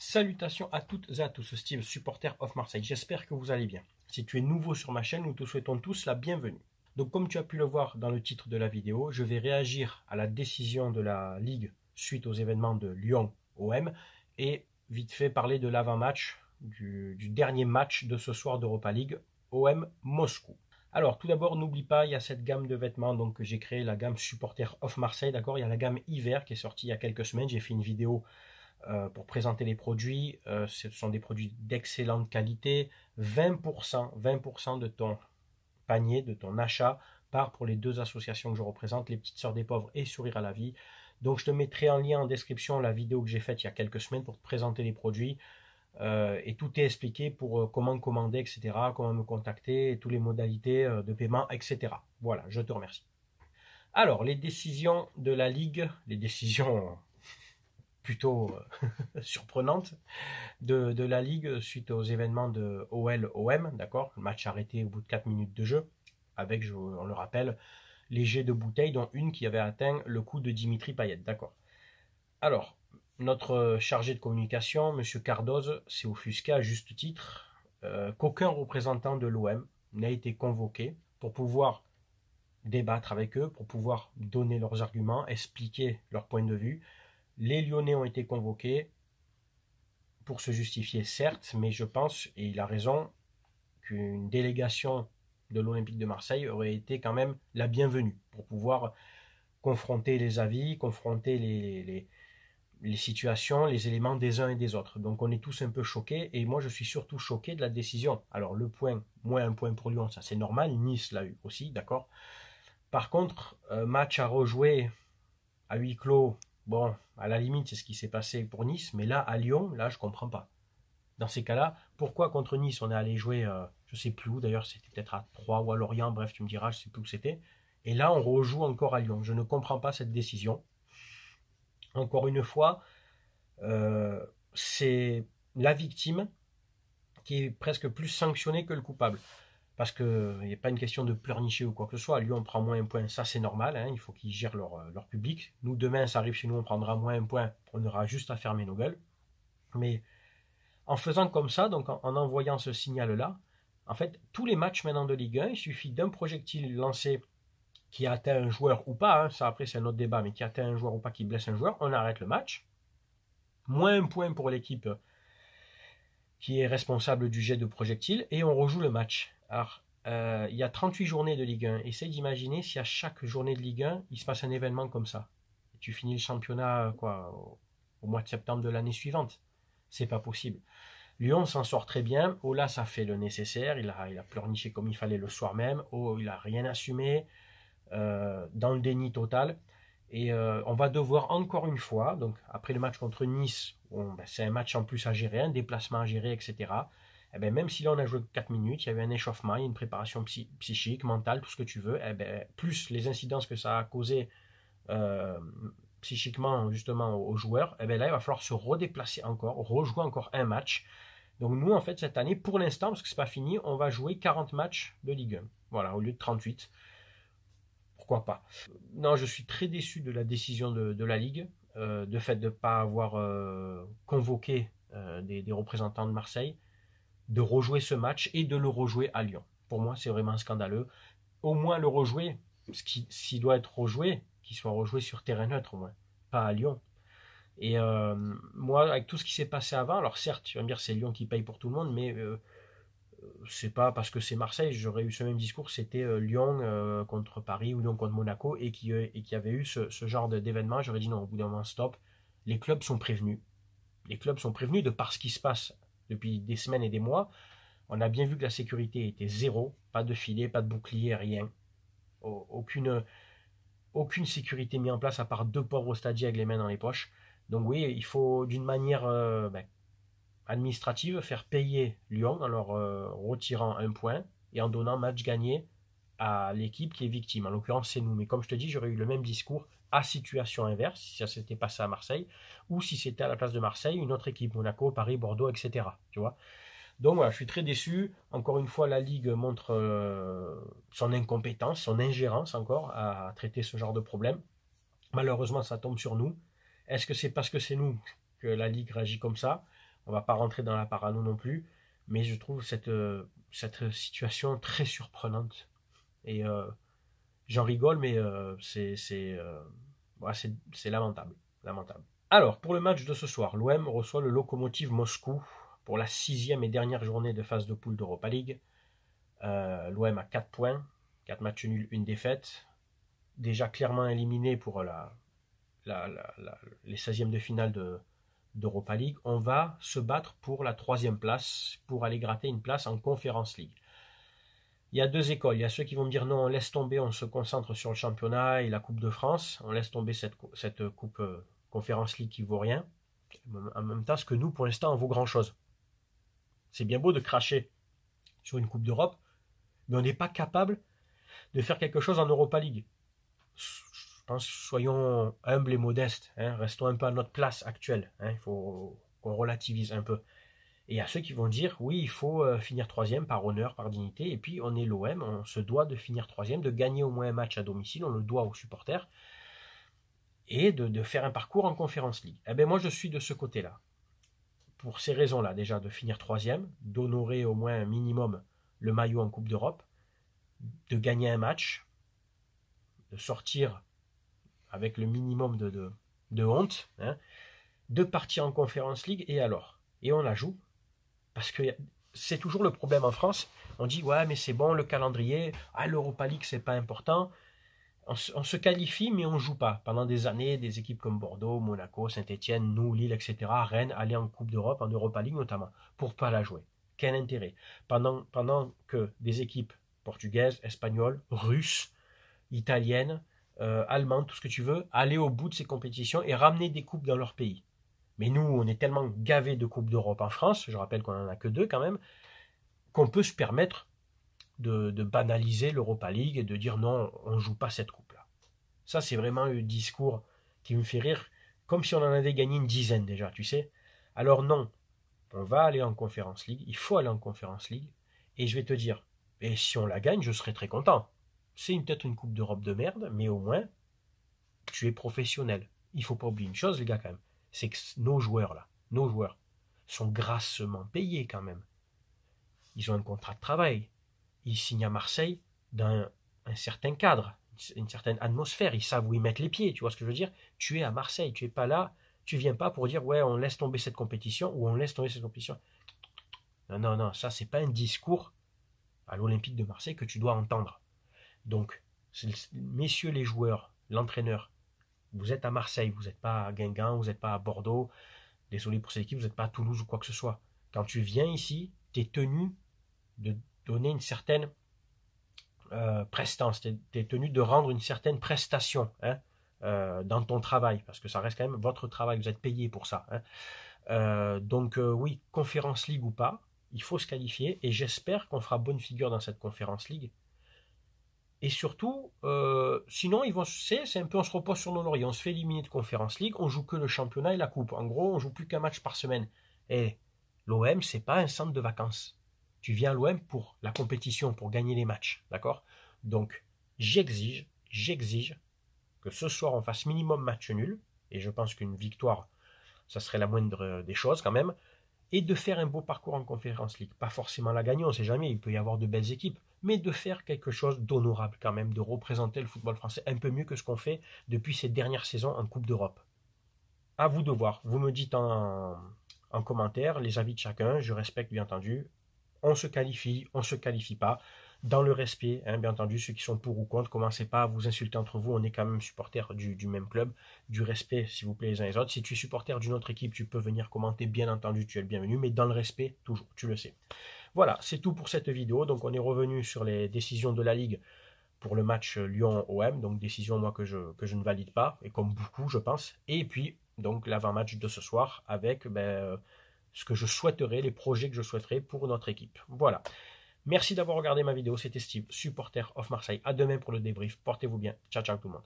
Salutations à toutes et à tous, Steve, supporter of Marseille. J'espère que vous allez bien. Si tu es nouveau sur ma chaîne, nous te souhaitons tous la bienvenue. Donc comme tu as pu le voir dans le titre de la vidéo, je vais réagir à la décision de la Ligue suite aux événements de Lyon-OM et vite fait parler de l'avant-match du, dernier match de ce soir d'Europa League, OM Moscou. Alors tout d'abord, n'oublie pas, il y a cette gamme de vêtements donc que j'ai créé la gamme supporter of Marseille, d'accord Il y a la gamme hiver qui est sortie il y a quelques semaines, j'ai fait une vidéo euh, pour présenter les produits. Euh, ce sont des produits d'excellente qualité. 20%, 20% de ton panier, de ton achat, part pour les deux associations que je représente, les Petites Sœurs des Pauvres et Sourire à la Vie. Donc je te mettrai en lien en description la vidéo que j'ai faite il y a quelques semaines pour te présenter les produits. Euh, et tout est expliqué pour comment commander, etc., comment me contacter, toutes les modalités de paiement, etc. Voilà, je te remercie. Alors, les décisions de la Ligue, les décisions plutôt euh, surprenante de, la Ligue suite aux événements de OL-OM, d'accord match arrêté au bout de 4 minutes de jeu, avec, on le rappelle, les jets de bouteilles, dont une qui avait atteint le coup de Dimitri Payet, d'accord Alors, notre euh, chargé de communication, M. Cardoz, s'est offusqué à juste titre euh, qu'aucun représentant de l'OM n'a été convoqué pour pouvoir débattre avec eux, pour pouvoir donner leurs arguments, expliquer leur point de vue, les Lyonnais ont été convoqués pour se justifier, certes, mais je pense, et il a raison, qu'une délégation de l'Olympique de Marseille aurait été quand même la bienvenue pour pouvoir confronter les avis, confronter les, situations, les éléments des uns et des autres. Donc on est tous un peu choqués et moi je suis surtout choqué de la décision. Alors le point, moins un point pour Lyon, ça c'est normal, Nice l'a eu aussi, d'accord. Par contre, euh, match à rejouer à huis clos, bon, à la limite, c'est ce qui s'est passé pour Nice, mais là, à Lyon, là, je comprends pas. Dans ces cas-là, pourquoi contre Nice, on est allé jouer, euh, je sais plus où, d'ailleurs, c'était peut-être à Troyes ou à Lorient, bref, tu me diras, je sais plus où c'était. Et là, on rejoue encore à Lyon. Je ne comprends pas cette décision. Encore une fois, euh, c'est la victime qui est presque plus sanctionnée que le coupable parce qu'il n'y euh, a pas une question de pleurnicher ou quoi que ce soit. Lui, on prend moins un point, ça c'est normal, hein. il faut qu'ils gèrent euh, leur, public. Nous, demain, ça arrive chez nous, on prendra moins un point, on aura juste à fermer nos gueules. Mais en faisant comme ça, donc en, envoyant ce signal-là, en fait, tous les matchs maintenant de Ligue 1, il suffit d'un projectile lancé qui atteint un joueur ou pas, hein. ça après c'est un autre débat, mais qui atteint un joueur ou pas, qui blesse un joueur, on arrête le match. Moins un point pour l'équipe qui est responsable du jet de projectile et on rejoue le match. Alors, euh, il y a 38 journées de Ligue 1. Essaye d'imaginer si à chaque journée de Ligue 1, il se passe un événement comme ça. tu finis le championnat euh, quoi, au, mois de septembre de l'année suivante. C'est pas possible. Lyon s'en sort très bien. là, ça fait le nécessaire. Il a, pleurniché comme il fallait le soir même. Oh, il a rien assumé. Euh, dans le déni total. Et on va devoir encore une fois, donc après le match contre Nice, ben, c'est un match en plus à gérer, un déplacement à gérer, etc. Eh ben, même si même on a joué 4 minutes, il y avait un échauffement, il y a une préparation psychique, mentale, tout ce que tu veux, Et eh ben, plus les incidences que ça a causé euh, psychiquement justement aux, joueurs, Et eh bien, là il va falloir se redéplacer encore, rejouer encore un match. Donc nous en fait cette année, pour l'instant, parce que n'est pas fini, on va jouer 40 matchs de Ligue 1, voilà, au lieu de 38. Pourquoi pas Non, je suis très déçu de la décision de, la Ligue, euh, de fait de ne pas avoir euh, convoqué des, représentants de Marseille de rejouer ce match et de le rejouer à Lyon. Pour moi, c'est vraiment scandaleux. Au moins le rejouer, ce qui s'il doit être rejoué, qu'il soit rejoué sur terrain neutre au moins, pas à Lyon. Et euh, moi, avec tout ce qui s'est passé avant, alors certes, tu vas me dire c'est Lyon qui paye pour tout le monde, mais euh, euh c'est pas parce que c'est Marseille, j'aurais eu ce même discours, c'était euh, Lyon contre Paris ou Lyon contre Monaco et qui, et qui avait eu ce, ce genre d'événement, j'aurais dit non, au bout d'un moment, stop. Les clubs sont prévenus. Les clubs sont prévenus de par ce qui se passe depuis des semaines et des mois, on a bien vu que la sécurité était zéro, pas de filet, pas de bouclier, rien. Aucune, sécurité mise en place à part deux pauvres stadiers avec les mains dans les poches. Donc oui, il faut d'une manière euh, ben, administrative faire payer Lyon en leur euh, retirant un point et en donnant match gagné à l'équipe qui est victime. En l'occurrence, c'est nous. Mais comme je te dis, j'aurais eu le même discours à situation inverse, si ça s'était passé à Marseille, ou si c'était à la place de Marseille, une autre équipe, Monaco, Paris, Bordeaux, etc. Tu vois Donc voilà, je suis très déçu. Encore une fois, la Ligue montre euh, son incompétence, son ingérence encore à traiter ce genre de problème. Malheureusement, ça tombe sur nous. Est-ce que c'est parce que c'est nous que la Ligue réagit comme ça On va pas rentrer dans la parano non plus, mais je trouve cette, euh, cette situation très surprenante. Et euh, J'en rigole, mais euh, euh, c'est lamentable, lamentable. Alors, pour le match de ce soir, l'OM reçoit le Lokomotiv Moscou pour la sixième et dernière journée de phase de poule d'Europa League. Euh, L'OM a quatre points, quatre matchs nuls, une défaite. Déjà clairement éliminé pour les 16e de finale d'Europa League, on va se battre pour la troisième place, pour aller gratter une place en Conference League il y a deux écoles. Il y a ceux qui vont me dire non, on laisse tomber, on se concentre sur le championnat et la Coupe de France. On laisse tomber cette, euh, Coupe euh, Conférence League qui vaut rien. En même temps, ce que nous, pour l'instant, on vaut grand chose. C'est bien beau de cracher sur une Coupe d'Europe, mais on n'est pas capable de faire quelque chose en Europa League. Je pense, soyons humbles et modestes. Hein. restons un peu à notre place actuelle. Hein. Il faut qu'on relativise un peu. Et à ceux qui vont dire oui, il faut euh, finir troisième par honneur, par dignité. Et puis on est l'OM, on se doit de finir troisième, de gagner au moins un match à domicile, on le doit aux supporters, et de, faire un parcours en Conférence ligue. Eh bien moi je suis de ce côté-là. Pour ces raisons-là, déjà de finir troisième, d'honorer au moins un minimum le maillot en Coupe d'Europe, de gagner un match, de sortir avec le minimum de, de, honte, hein, de partir en Conférence League, et alors Et on la joue parce que c'est toujours le problème en France. On dit, ouais, mais c'est bon, le calendrier, à ah, l'Europa League, c'est pas important. On, se qualifie, mais on joue pas. Pendant des années, des équipes comme Bordeaux, Monaco, Saint-Etienne, nous, Lille, etc., Rennes, allaient en Coupe d'Europe, en Europa League notamment, pour pas la jouer. Quel intérêt pendant, que des équipes portugaises, espagnoles, russes, italiennes, euh, allemandes, tout ce que tu veux, allaient au bout de ces compétitions et ramener des coupes dans leur pays. Mais nous, on est tellement gavés de Coupes d'Europe en France, je rappelle qu'on n'en a que deux quand même, qu'on peut se permettre de, banaliser l'Europa League et de dire non, on ne joue pas cette coupe-là. Ça, c'est vraiment le discours qui me fait rire, comme si on en avait gagné une dizaine déjà, tu sais. Alors non, on va aller en Conférence League, il faut aller en Conférence League, et je vais te dire, et si on la gagne, je serai très content. C'est peut-être une Coupe d'Europe de merde, mais au moins, tu es professionnel. Il faut pas oublier une chose, les gars, quand même c'est que nos joueurs, là, nos joueurs, sont grassement payés quand même. Ils ont un contrat de travail. Ils signent à Marseille dans un certain cadre, une certaine atmosphère. Ils savent où ils mettent les pieds. Tu vois ce que je veux dire Tu es à Marseille. Tu es pas là. Tu viens pas pour dire ouais, on laisse tomber cette compétition ou on laisse tomber cette compétition. Non, non, non. Ça, c'est pas un discours à l'Olympique de Marseille que tu dois entendre. Donc, messieurs les joueurs, l'entraîneur, vous êtes à Marseille, vous n'êtes pas à Guingamp, vous n'êtes pas à Bordeaux. Désolé pour cette équipe, vous n'êtes pas à Toulouse ou quoi que ce soit. Quand tu viens ici, tu es tenu de donner une certaine euh, prestance, tu es, tenu de rendre une certaine prestation hein, euh, dans ton travail, parce que ça reste quand même votre travail, vous êtes payé pour ça. Hein. Euh, donc oui, conférence ligue ou pas, il faut se qualifier et j'espère qu'on fera bonne figure dans cette conférence ligue et surtout, euh, sinon, ils vont, c'est, c'est un peu, on se repose sur nos lauriers. On se fait éliminer de Conférence League, on joue que le championnat et la coupe. En gros, on joue plus qu'un match par semaine. Et l'OM, c'est pas un centre de vacances. Tu viens à l'OM pour la compétition, pour gagner les matchs. D'accord Donc, j'exige, j'exige que ce soir, on fasse minimum match nul. Et je pense qu'une victoire, ça serait la moindre euh, des choses quand même et de faire un beau parcours en Conférence League. Pas forcément la gagner, on ne sait jamais, il peut y avoir de belles équipes, mais de faire quelque chose d'honorable quand même, de représenter le football français un peu mieux que ce qu'on fait depuis cette dernière saison en Coupe d'Europe. À vous de voir, vous me dites en, en commentaire les avis de chacun, je respecte bien entendu. On se qualifie, on ne se qualifie pas dans le respect, hein, bien entendu, ceux qui sont pour ou contre, commencez pas à vous insulter entre vous, on est quand même supporters du, même club, du respect, s'il vous plaît, les uns les autres. Si tu es supporter d'une autre équipe, tu peux venir commenter, bien entendu, tu es le bienvenu, mais dans le respect, toujours, tu le sais. Voilà, c'est tout pour cette vidéo, donc on est revenu sur les décisions de la Ligue pour le match euh, Lyon-OM, donc décision moi que je, que je ne valide pas, et comme beaucoup je pense, et puis donc l'avant-match de ce soir avec ben, euh, ce que je souhaiterais, les projets que je souhaiterais pour notre équipe. Voilà. Merci d'avoir regardé ma vidéo. C'était Steve, supporter of Marseille. À demain pour le débrief. Portez-vous bien. Ciao, ciao tout le monde.